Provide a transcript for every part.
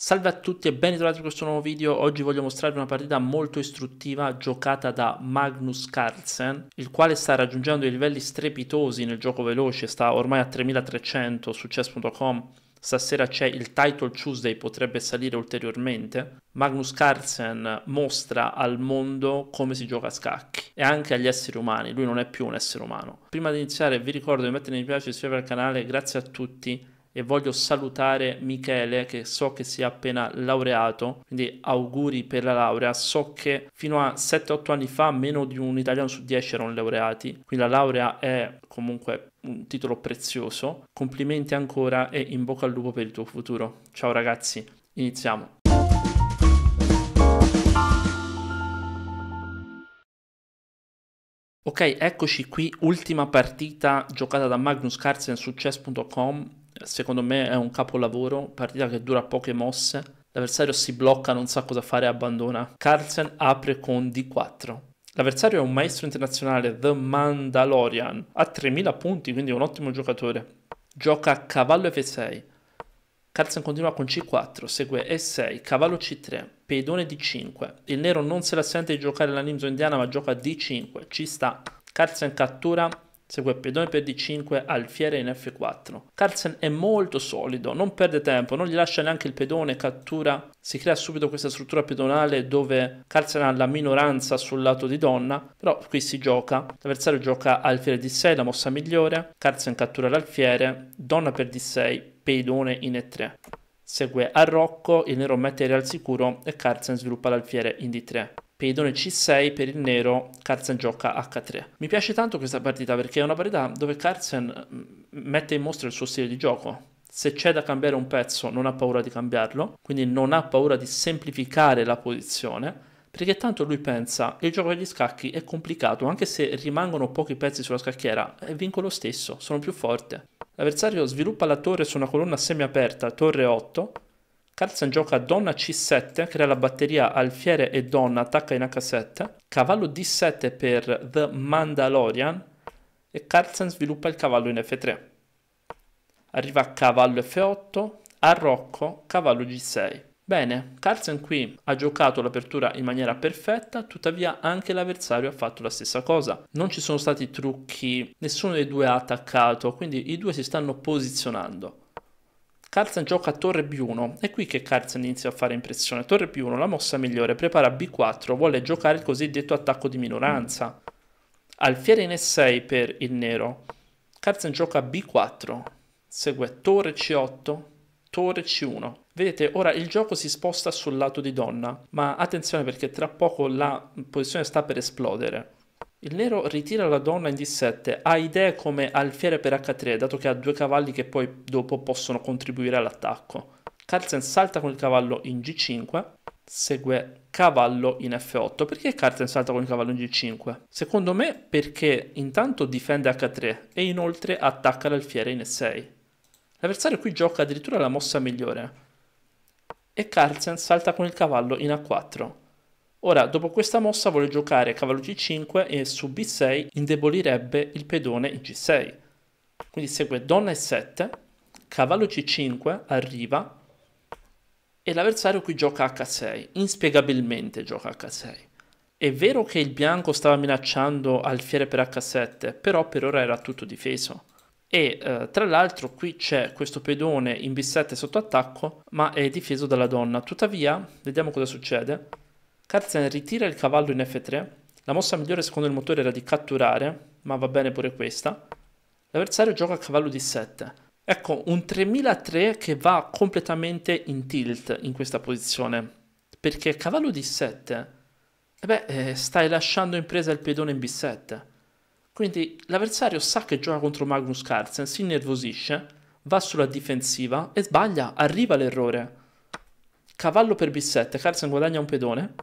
Salve a tutti e ben ritrovati in questo nuovo video. Oggi voglio mostrarvi una partita molto istruttiva giocata da Magnus Carlsen, il quale sta raggiungendo i livelli strepitosi nel gioco veloce, sta ormai a 3300 su chess.com. Stasera c'è il Title Tuesday, potrebbe salire ulteriormente. Magnus Carlsen mostra al mondo come si gioca a scacchi e anche agli esseri umani, lui non è più un essere umano. Prima di iniziare vi ricordo di mettere mi piace e iscrivervi al canale, grazie a tutti e voglio salutare Michele che so che si è appena laureato, quindi auguri per la laurea, so che fino a 7-8 anni fa meno di un italiano su 10 erano laureati, quindi la laurea è comunque un titolo prezioso, complimenti ancora e in bocca al lupo per il tuo futuro. Ciao ragazzi, iniziamo. Ok, eccoci qui, ultima partita giocata da Magnus Carlsen su chess.com secondo me è un capolavoro, partita che dura poche mosse, l'avversario si blocca, non sa cosa fare e abbandona. Carlsen apre con D4. L'avversario è un maestro internazionale, The Mandalorian, ha 3000 punti, quindi è un ottimo giocatore. Gioca a cavallo F6. Carlsen continua con C4, segue E6, cavallo C3, pedone D5. Il nero non se la sente di giocare la ninja indiana ma gioca D5, ci sta. Carlsen cattura Segue pedone per d5, alfiere in f4. Carlsen è molto solido, non perde tempo, non gli lascia neanche il pedone, cattura. Si crea subito questa struttura pedonale dove Carlsen ha la minoranza sul lato di donna, però qui si gioca. L'avversario gioca alfiere d6, la mossa migliore. Carlsen cattura l'alfiere, donna per d6, pedone in e3. Segue a Rocco, il nero mette il re al sicuro e Carlsen sviluppa l'alfiere in d3 pedone C6 per il nero, Carlsen gioca H3. Mi piace tanto questa partita perché è una partita dove Carlsen mm, mette in mostra il suo stile di gioco. Se c'è da cambiare un pezzo non ha paura di cambiarlo, quindi non ha paura di semplificare la posizione, perché tanto lui pensa che il gioco degli scacchi è complicato, anche se rimangono pochi pezzi sulla scacchiera, e eh, vinco lo stesso, sono più forte. L'avversario sviluppa la torre su una colonna semiaperta, torre 8, Carlsen gioca donna c7, crea la batteria alfiere e donna, attacca in h7, cavallo d7 per The Mandalorian e Carlsen sviluppa il cavallo in f3. Arriva cavallo f8, arrocco, cavallo g6. Bene, Carlsen qui ha giocato l'apertura in maniera perfetta, tuttavia anche l'avversario ha fatto la stessa cosa. Non ci sono stati trucchi, nessuno dei due ha attaccato, quindi i due si stanno posizionando. Carlsen gioca a torre B1, è qui che Carlsen inizia a fare impressione. Torre B1, la mossa migliore, prepara B4, vuole giocare il cosiddetto attacco di minoranza. Alfiere in E6 per il nero. Carlsen gioca B4, segue torre C8, torre C1. Vedete, ora il gioco si sposta sul lato di donna, ma attenzione perché tra poco la posizione sta per esplodere. Il nero ritira la donna in D7, ha idee come alfiere per H3, dato che ha due cavalli che poi dopo possono contribuire all'attacco. Carlsen salta con il cavallo in G5, segue cavallo in F8. Perché Carlsen salta con il cavallo in G5? Secondo me perché intanto difende H3 e inoltre attacca l'alfiere in E6. L'avversario qui gioca addirittura la mossa migliore. E Carlsen salta con il cavallo in A4. Ora, dopo questa mossa vuole giocare cavallo g5 e su b6 indebolirebbe il pedone in g6. Quindi segue donna e7, cavallo g 5 arriva e l'avversario qui gioca h6, inspiegabilmente gioca h6. È vero che il bianco stava minacciando alfiere per h7, però per ora era tutto difeso. E eh, tra l'altro qui c'è questo pedone in b7 sotto attacco, ma è difeso dalla donna. Tuttavia, vediamo cosa succede. Carlsen ritira il cavallo in F3, la mossa migliore secondo il motore era di catturare, ma va bene pure questa. L'avversario gioca a cavallo di 7. Ecco, un 3003 che va completamente in tilt in questa posizione, perché cavallo di 7, eh beh, eh, stai lasciando in presa il pedone in B7. Quindi l'avversario sa che gioca contro Magnus Carlsen, si innervosisce, va sulla difensiva e sbaglia, arriva l'errore. Cavallo per B7, Carlsen guadagna un pedone,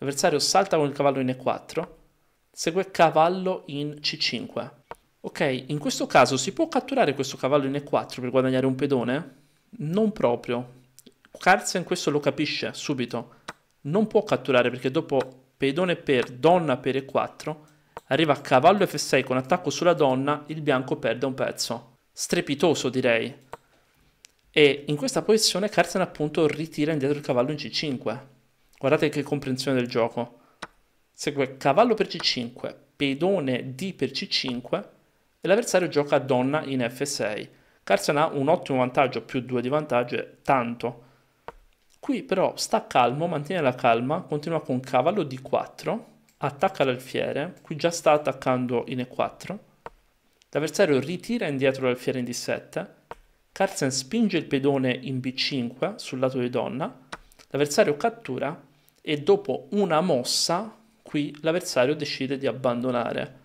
L'avversario salta con il cavallo in E4, segue cavallo in C5. Ok, in questo caso si può catturare questo cavallo in E4 per guadagnare un pedone? Non proprio. Carlsen questo lo capisce subito. Non può catturare perché dopo pedone per donna per E4 arriva cavallo F6 con attacco sulla donna, il bianco perde un pezzo. Strepitoso direi. E in questa posizione Carlsen appunto ritira indietro il cavallo in C5. Guardate che comprensione del gioco. Segue cavallo per c5, pedone d per c5 e l'avversario gioca donna in f6. Carson ha un ottimo vantaggio, più 2 di vantaggio è tanto. Qui però sta calmo, mantiene la calma, continua con cavallo d4, attacca l'alfiere, qui già sta attaccando in e4. L'avversario ritira indietro l'alfiere in d7. Carlsen spinge il pedone in b5 sul lato di donna. L'avversario cattura e dopo una mossa qui l'avversario decide di abbandonare,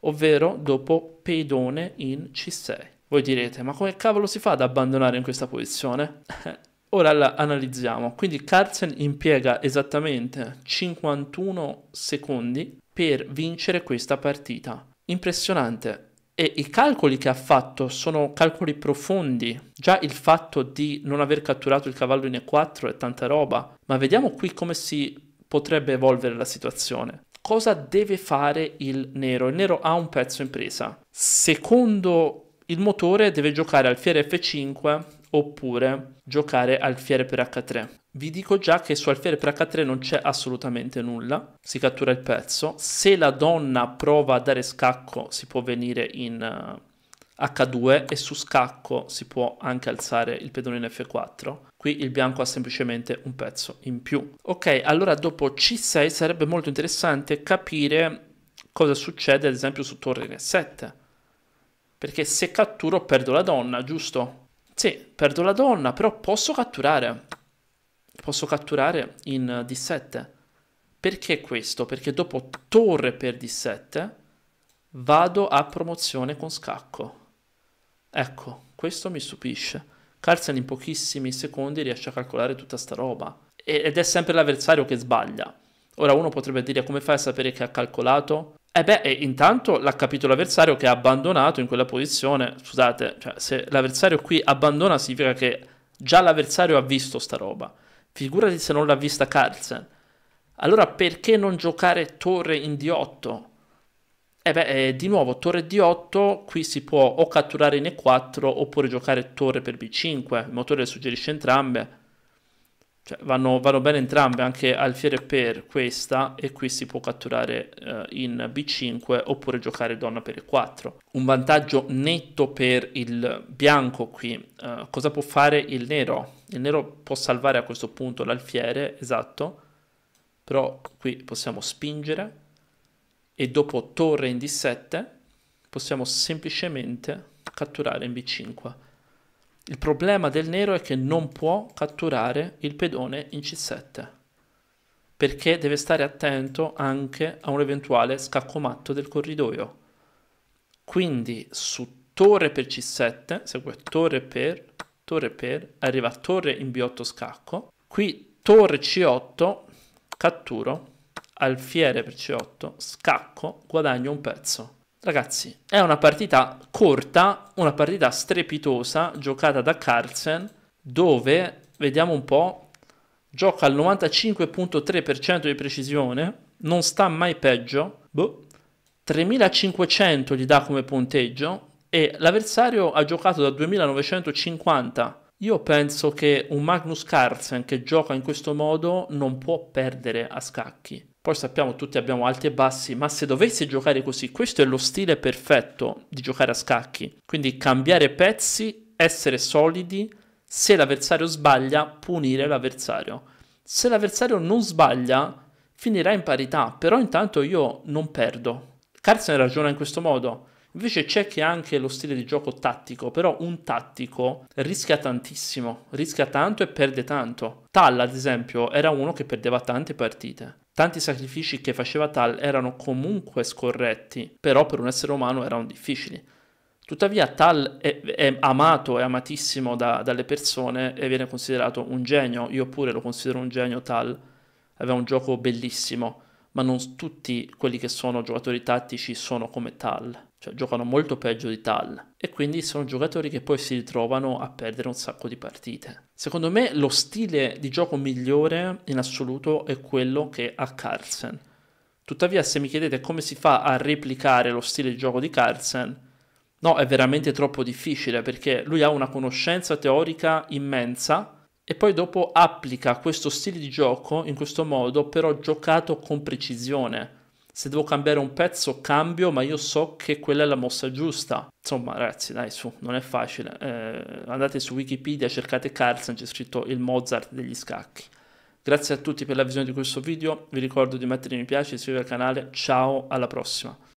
ovvero dopo pedone in C6. Voi direte, ma come cavolo si fa ad abbandonare in questa posizione? Ora la analizziamo. Quindi Carlsen impiega esattamente 51 secondi per vincere questa partita. Impressionante, e i calcoli che ha fatto sono calcoli profondi. Già il fatto di non aver catturato il cavallo in E4 è tanta roba. Ma vediamo qui come si potrebbe evolvere la situazione. Cosa deve fare il nero? Il nero ha un pezzo in presa. Secondo il motore deve giocare alfiere F5 oppure giocare alfiere per H3. Vi dico già che su alfiere per H3 non c'è assolutamente nulla, si cattura il pezzo, se la donna prova a dare scacco si può venire in H2 eh, e su scacco si può anche alzare il pedone in F4. Qui il bianco ha semplicemente un pezzo in più. Ok, allora dopo C6 sarebbe molto interessante capire cosa succede ad esempio su torre N7. Perché se catturo perdo la donna, giusto? Sì, perdo la donna, però posso catturare. Posso catturare in eh, D7. Perché questo? Perché dopo torre per D7 vado a promozione con scacco. Ecco, questo mi stupisce. Carlsen in pochissimi secondi riesce a calcolare tutta sta roba. Ed è sempre l'avversario che sbaglia. Ora uno potrebbe dire come fai a sapere che ha calcolato? Eh beh, intanto l'ha capito l'avversario che ha abbandonato in quella posizione. Scusate, cioè, se l'avversario qui abbandona significa che già l'avversario ha visto sta roba. Figurati se non l'ha vista Carlsen. Allora perché non giocare torre in D8? Eh beh, eh, di nuovo, torre D8, qui si può o catturare in E4 oppure giocare torre per B5. Il motore le suggerisce entrambe. Cioè, vanno, vanno, bene entrambe, anche alfiere per questa e qui si può catturare eh, in b5 oppure giocare donna per e4. Un vantaggio netto per il bianco qui. Eh, cosa può fare il nero? Il nero può salvare a questo punto l'alfiere, esatto, però qui possiamo spingere e dopo torre in d7 possiamo semplicemente catturare in b5. Il problema del nero è che non può catturare il pedone in C7 perché deve stare attento anche a un eventuale scacco matto del corridoio. Quindi su torre per C7, segue torre per, torre per, arriva torre in B8 scacco, qui torre C8, catturo, alfiere per C8, scacco, guadagno un pezzo. Ragazzi, è una partita corta, una partita strepitosa giocata da Carlsen, dove, vediamo un po', gioca al 95.3% di precisione, non sta mai peggio, boh, 3500 gli dà come punteggio e l'avversario ha giocato da 2950. Io penso che un Magnus Carlsen che gioca in questo modo non può perdere a scacchi. Poi sappiamo tutti abbiamo alti e bassi, ma se dovessi giocare così, questo è lo stile perfetto di giocare a scacchi. Quindi cambiare pezzi, essere solidi, se l'avversario sbaglia, punire l'avversario. Se l'avversario non sbaglia, finirà in parità, però intanto io non perdo. Carson ragiona in questo modo. Invece c'è che anche lo stile di gioco tattico, però un tattico rischia tantissimo, rischia tanto e perde tanto. Tal, ad esempio, era uno che perdeva tante partite. Tanti sacrifici che faceva Tal erano comunque scorretti, però per un essere umano erano difficili. Tuttavia Tal è, è amato e amatissimo da, dalle persone e viene considerato un genio, io pure lo considero un genio Tal, aveva un gioco bellissimo, ma non tutti quelli che sono giocatori tattici sono come Tal cioè giocano molto peggio di Tal e quindi sono giocatori che poi si ritrovano a perdere un sacco di partite. Secondo me lo stile di gioco migliore in assoluto è quello che ha Carlsen. Tuttavia se mi chiedete come si fa a replicare lo stile di gioco di Carlsen, no, è veramente troppo difficile perché lui ha una conoscenza teorica immensa e poi dopo applica questo stile di gioco in questo modo però giocato con precisione se devo cambiare un pezzo cambio, ma io so che quella è la mossa giusta. Insomma, ragazzi, dai, su, non è facile. Eh, andate su Wikipedia, cercate Carlsen, c'è scritto il Mozart degli scacchi. Grazie a tutti per la visione di questo video, vi ricordo di mettere mi piace, iscrivervi al canale, ciao, alla prossima.